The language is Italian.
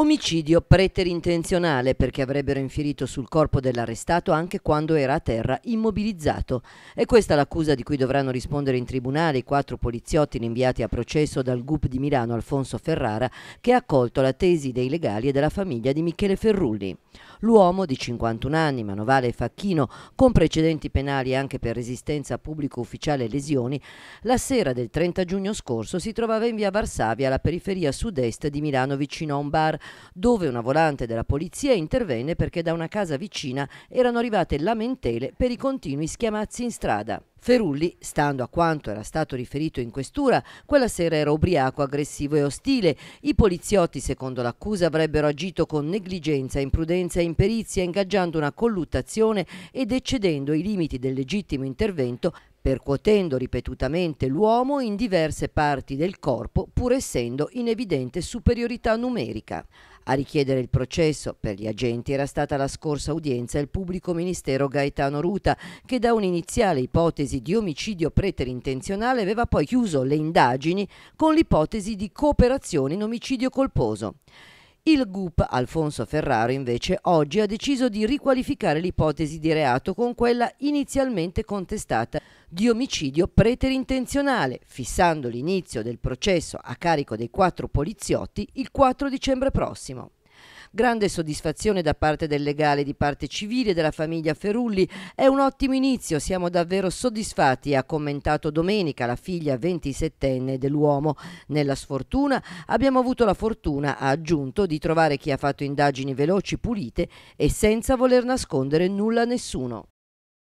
Omicidio preterintenzionale perché avrebbero infierito sul corpo dell'arrestato anche quando era a terra immobilizzato. È questa l'accusa di cui dovranno rispondere in tribunale i quattro poliziotti rinviati a processo dal GUP di Milano Alfonso Ferrara che ha accolto la tesi dei legali e della famiglia di Michele Ferrulli. L'uomo di 51 anni, Manovale e Facchino, con precedenti penali anche per resistenza a pubblico ufficiale e lesioni, la sera del 30 giugno scorso si trovava in via Varsavia, alla periferia sud-est di Milano, vicino a un bar, dove una volante della polizia intervenne perché da una casa vicina erano arrivate lamentele per i continui schiamazzi in strada. Ferulli, stando a quanto era stato riferito in questura, quella sera era ubriaco, aggressivo e ostile. I poliziotti, secondo l'accusa, avrebbero agito con negligenza, imprudenza e imperizia, ingaggiando una colluttazione ed eccedendo i limiti del legittimo intervento, percuotendo ripetutamente l'uomo in diverse parti del corpo, pur essendo in evidente superiorità numerica. A richiedere il processo per gli agenti era stata la scorsa udienza il pubblico ministero Gaetano Ruta, che da un'iniziale ipotesi di omicidio preterintenzionale aveva poi chiuso le indagini con l'ipotesi di cooperazione in omicidio colposo. Il GUP Alfonso Ferraro invece oggi ha deciso di riqualificare l'ipotesi di reato con quella inizialmente contestata di omicidio preterintenzionale, fissando l'inizio del processo a carico dei quattro poliziotti il 4 dicembre prossimo. Grande soddisfazione da parte del legale di parte civile della famiglia Ferulli. È un ottimo inizio, siamo davvero soddisfatti, ha commentato domenica la figlia 27enne dell'uomo. Nella sfortuna abbiamo avuto la fortuna, ha aggiunto, di trovare chi ha fatto indagini veloci, pulite e senza voler nascondere nulla a nessuno.